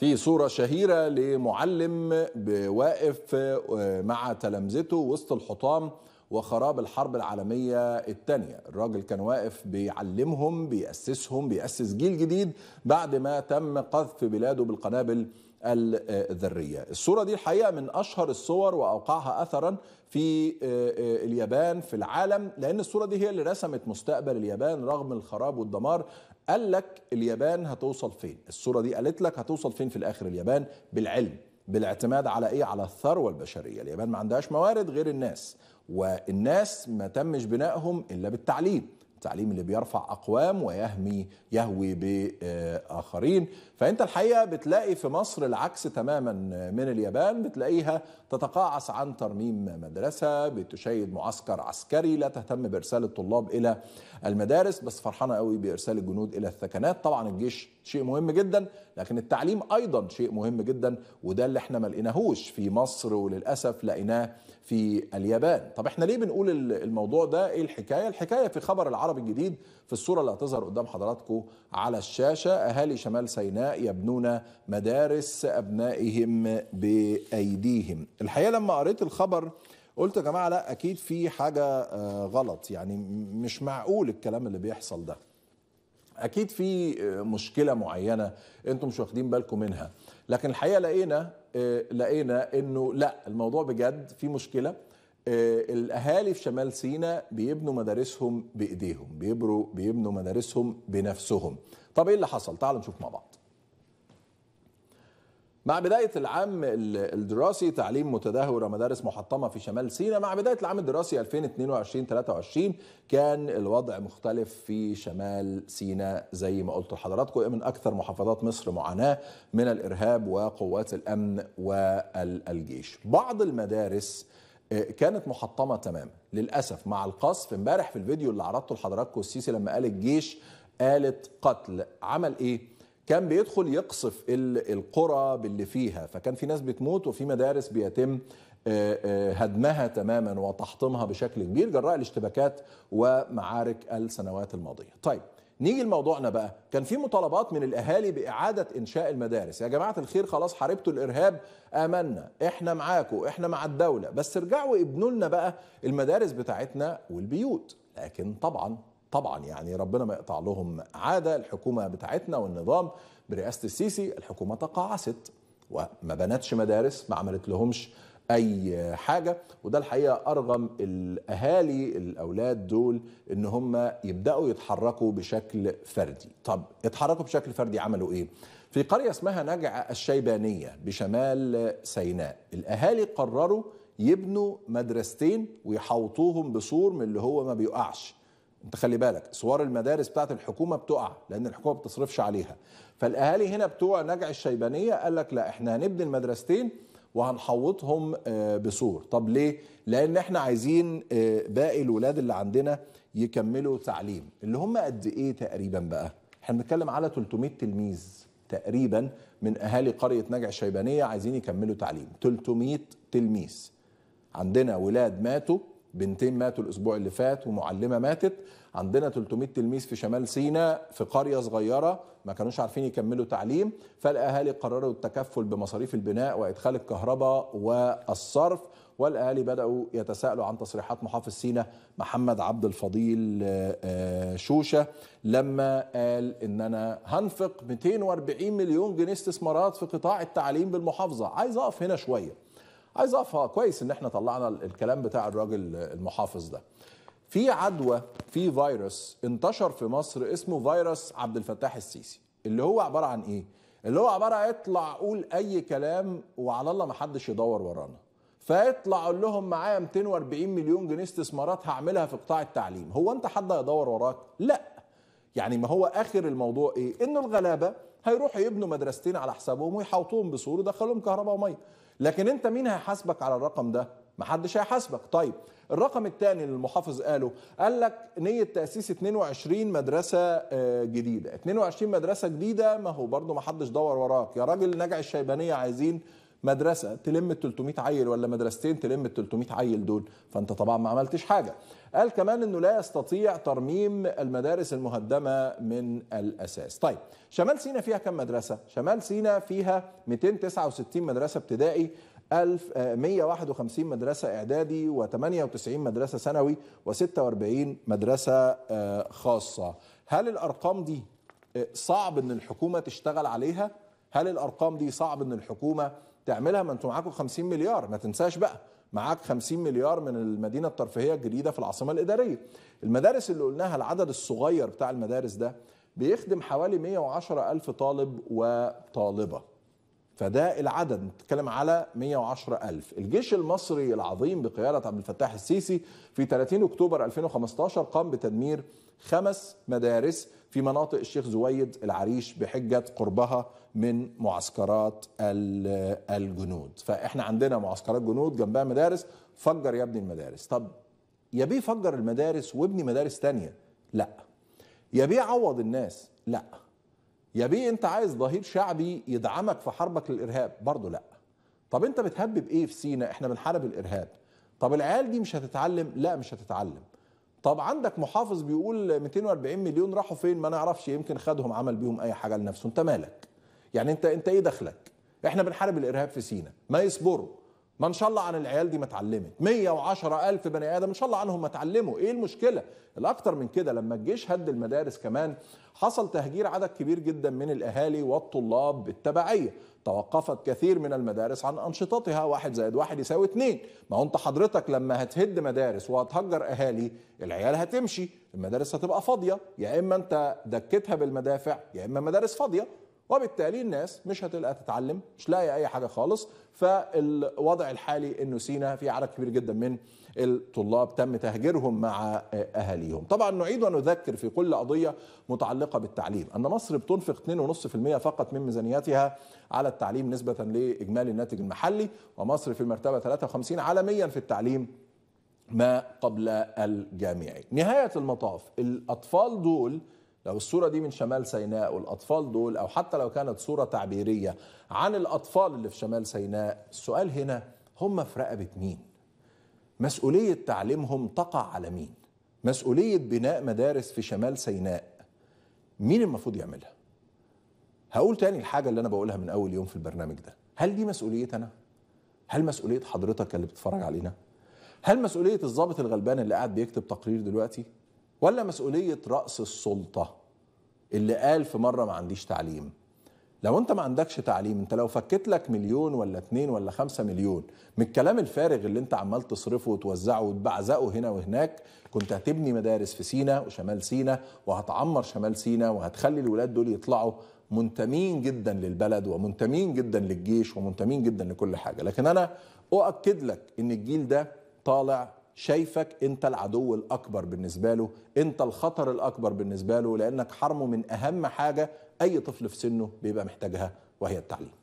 في صورة شهيرة لمعلم واقف آه، مع تلامذته وسط الحطام وخراب الحرب العالمية الثانية الراجل كان واقف بيعلمهم بيأسسهم بيأسس جيل جديد بعد ما تم قذف بلاده بالقنابل الذرية الصورة دي الحقيقة من أشهر الصور وأوقعها أثرا في آه، آه، اليابان في العالم لأن الصورة دي هي اللي رسمت مستقبل اليابان رغم الخراب والدمار قال لك اليابان هتوصل فين الصورة دي قالت لك هتوصل فين في الآخر اليابان بالعلم بالاعتماد على ايه على الثروة البشرية اليابان ما عندهاش موارد غير الناس والناس ما تمش بنائهم إلا بالتعليم التعليم اللي بيرفع أقوام ويهمي يهوي بآخرين فأنت الحقيقة بتلاقي في مصر العكس تماما من اليابان بتلاقيها تتقاعس عن ترميم مدرسة بتشيد معسكر عسكري لا تهتم بإرسال الطلاب إلى المدارس بس فرحانة قوي بإرسال الجنود إلى الثكنات طبعا الجيش شيء مهم جدا لكن التعليم ايضا شيء مهم جدا وده اللي احنا ما لقيناهوش في مصر وللاسف لقيناه في اليابان طب احنا ليه بنقول الموضوع ده ايه الحكايه الحكايه في خبر العرب الجديد في الصوره اللي هتظهر قدام حضراتكم على الشاشه اهالي شمال سيناء يبنون مدارس ابنائهم بايديهم الحقيقه لما قريت الخبر قلت يا جماعه لا اكيد في حاجه آه، غلط يعني مش معقول الكلام اللي بيحصل ده اكيد في آه، مشكله معينه انتم مش واخدين بالكم منها لكن الحقيقه لقينا آه، لقينا انه لا الموضوع بجد في مشكله آه، الاهالي في شمال سيناء بيبنوا مدارسهم بايديهم بيبروا بيبنوا مدارسهم بنفسهم طب ايه اللي حصل تعالوا نشوف مع بعض مع بداية العام الدراسي تعليم متدهور ومدارس محطمة في شمال سيناء مع بداية العام الدراسي 2022-23 كان الوضع مختلف في شمال سيناء زي ما قلت لحضراتكم من أكثر محافظات مصر معاناة من الإرهاب وقوات الأمن والجيش بعض المدارس آه، كانت محطمة تماما للأسف مع القصف امبارح في الفيديو اللي عرضته لحضراتكم السيسي لما قال الجيش قالت قتل عمل إيه؟ كان بيدخل يقصف القرى باللي فيها فكان في ناس بتموت وفي مدارس بيتم آه، آه، هدمها تماما وتحطيمها بشكل كبير جراء الاشتباكات ومعارك السنوات الماضيه طيب نيجي لموضوعنا بقى كان في مطالبات من الاهالي باعاده انشاء المدارس يا جماعه الخير خلاص حاربتوا الارهاب امنا احنا معاكوا احنا مع الدوله بس ارجعوا ابنوا لنا بقى المدارس بتاعتنا والبيوت لكن طبعا طبعا يعني ربنا ما يقطع لهم عاده الحكومه بتاعتنا والنظام برئاسه السيسي الحكومه تقاعست وما بنتش مدارس ما عملت لهمش اي حاجه وده الحقيقه ارغم الاهالي الاولاد دول ان هم يبداوا يتحركوا بشكل فردي طب اتحركوا بشكل فردي عملوا ايه في قريه اسمها نجع الشيبانيه بشمال سيناء الاهالي قرروا يبنوا مدرستين ويحوطوهم بسور من اللي هو ما بيقعش انت خلي بالك صور المدارس بتاعت الحكومه بتقع لان الحكومه ما بتصرفش عليها فالاهالي هنا بتوع نجع الشيبانيه قال لك لا احنا هنبني المدرستين وهنحوطهم آه، بسور طب ليه لان احنا عايزين آه، باقي الولاد اللي عندنا يكملوا تعليم اللي هم قد ايه تقريبا بقى احنا بنتكلم على 300 تلميذ تقريبا من اهالي قريه نجع الشيبانيه عايزين يكملوا تعليم 300 تلميذ عندنا ولاد ماتوا بنتين ماتوا الاسبوع اللي فات ومعلمه ماتت عندنا 300 تلميذ في شمال سيناء في قريه صغيره ما كانوش عارفين يكملوا تعليم فالاهالي قرروا التكفل بمصاريف البناء وادخال الكهرباء والصرف والاهالي بداوا يتساءلوا عن تصريحات محافظ سينا محمد عبد الفضيل آه، شوشه لما قال ان انا هنفق 240 مليون جنيه استثمارات في قطاع التعليم بالمحافظه عايز اقف هنا شويه عايز اقفها كويس ان احنا طلعنا الكلام بتاع الراجل المحافظ ده في عدوى في فيروس انتشر في مصر اسمه فيروس عبد الفتاح السيسي اللي هو عباره عن ايه اللي هو عباره اطلع قول اي كلام وعلى الله ما حدش يدور ورانا فيطلع اقول لهم معايا 240 مليون جنيه استثمارات هعملها في قطاع التعليم هو انت حد هيدور وراك لا يعني ما هو اخر الموضوع ايه انه الغلابه هيروحوا يبنوا مدرستين على حسابهم ويحوطوهم بسور ويدخلوهم كهرباء وميه لكن انت مين هيحاسبك على الرقم ده محدش هيحاسبك طيب الرقم الثاني اللي المحافظ قاله قال لك نية تأسيس 22 مدرسة آه، جديدة 22 مدرسة جديدة ما هو برضه محدش دور وراك يا راجل نجع الشيبانية عايزين مدرسه تلم ال 300 عيل ولا مدرستين تلم ال 300 عيل دول فانت طبعا ما عملتش حاجه قال كمان انه لا يستطيع ترميم المدارس المهدمه من الاساس طيب شمال سينا فيها كم مدرسه شمال سينا فيها 269 مدرسه ابتدائي 1151 آه، مدرسة إعدادي و98 مدرسة ثانوي و46 مدرسة آه، خاصة هل الأرقام دي آه، صعب أن الحكومة تشتغل عليها؟ هل الأرقام دي صعب أن الحكومة تعملها ما انتوا معاكم 50 مليار ما تنساش بقى معاك 50 مليار من المدينه الترفيهيه الجديده في العاصمه الاداريه المدارس اللي قلناها العدد الصغير بتاع المدارس ده بيخدم حوالي 110 ألف طالب وطالبة فده العدد نتكلم على 110 ألف الجيش المصري العظيم بقيادة عبد الفتاح السيسي في 30 أكتوبر 2015 قام بتدمير خمس مدارس في مناطق الشيخ زويد العريش بحجة قربها من معسكرات الجنود فإحنا عندنا معسكرات جنود جنبها مدارس فجر يا ابني المدارس طب يا بيه فجر المدارس وابني مدارس تانية لا يا بيه عوض الناس لا يا بيه انت عايز ظهير شعبي يدعمك في حربك للارهاب برضه لا طب انت بتهبب ايه في سينا احنا بنحارب الارهاب طب العيال دي مش هتتعلم لا مش هتتعلم طب عندك محافظ بيقول 240 مليون راحوا فين ما نعرفش يمكن خدهم عمل بيهم اي حاجه لنفسه انت مالك يعني انت انت ايه دخلك احنا بنحارب الارهاب في سينا ما يصبروا ما ان شاء الله عن العيال دي ما اتعلمت 110 الف بني ادم ان شاء الله عنهم ما اتعلموا ايه المشكله الاكتر من كده لما الجيش هد المدارس كمان حصل تهجير عدد كبير جدا من الاهالي والطلاب بالتبعيه توقفت كثير من المدارس عن انشطتها واحد زائد واحد يساوي اثنين ما هو انت حضرتك لما هتهد مدارس وهتهجر اهالي العيال هتمشي المدارس هتبقى فاضيه يا اما انت دكتها بالمدافع يا اما مدارس فاضيه وبالتالي الناس مش هتلقى تتعلم مش لاقي اي حاجه خالص فالوضع الحالي انه سينا في عدد كبير جدا من الطلاب تم تهجيرهم مع اهاليهم طبعا نعيد ونذكر في كل قضيه متعلقه بالتعليم ان مصر بتنفق 2.5% فقط من ميزانيتها على التعليم نسبه لاجمالي الناتج المحلي ومصر في المرتبه 53 عالميا في التعليم ما قبل الجامعي نهاية المطاف الأطفال دول لو الصورة دي من شمال سيناء والأطفال دول أو حتى لو كانت صورة تعبيرية عن الأطفال اللي في شمال سيناء السؤال هنا هم في رقبة مين؟ مسؤولية تعليمهم تقع على مين؟ مسؤولية بناء مدارس في شمال سيناء مين المفروض يعملها؟ هقول تاني الحاجة اللي أنا بقولها من أول يوم في البرنامج ده هل دي مسؤولية أنا؟ هل مسؤولية حضرتك اللي بتتفرج علينا؟ هل مسؤولية الضابط الغلبان اللي قاعد بيكتب تقرير دلوقتي؟ ولا مسؤوليه راس السلطه اللي قال في مره ما عنديش تعليم لو انت ما عندكش تعليم انت لو فكت لك مليون ولا اتنين ولا خمسة مليون من الكلام الفارغ اللي انت عمال تصرفه وتوزعه وتبعزقه هنا وهناك كنت هتبني مدارس في سينا وشمال سينا وهتعمر شمال سينا وهتخلي الولاد دول يطلعوا منتمين جدا للبلد ومنتمين جدا للجيش ومنتمين جدا لكل حاجة لكن انا اؤكد لك ان الجيل ده طالع شايفك انت العدو الاكبر بالنسبه له انت الخطر الاكبر بالنسبه له لانك حرمه من اهم حاجه اي طفل في سنه بيبقى محتاجها وهي التعليم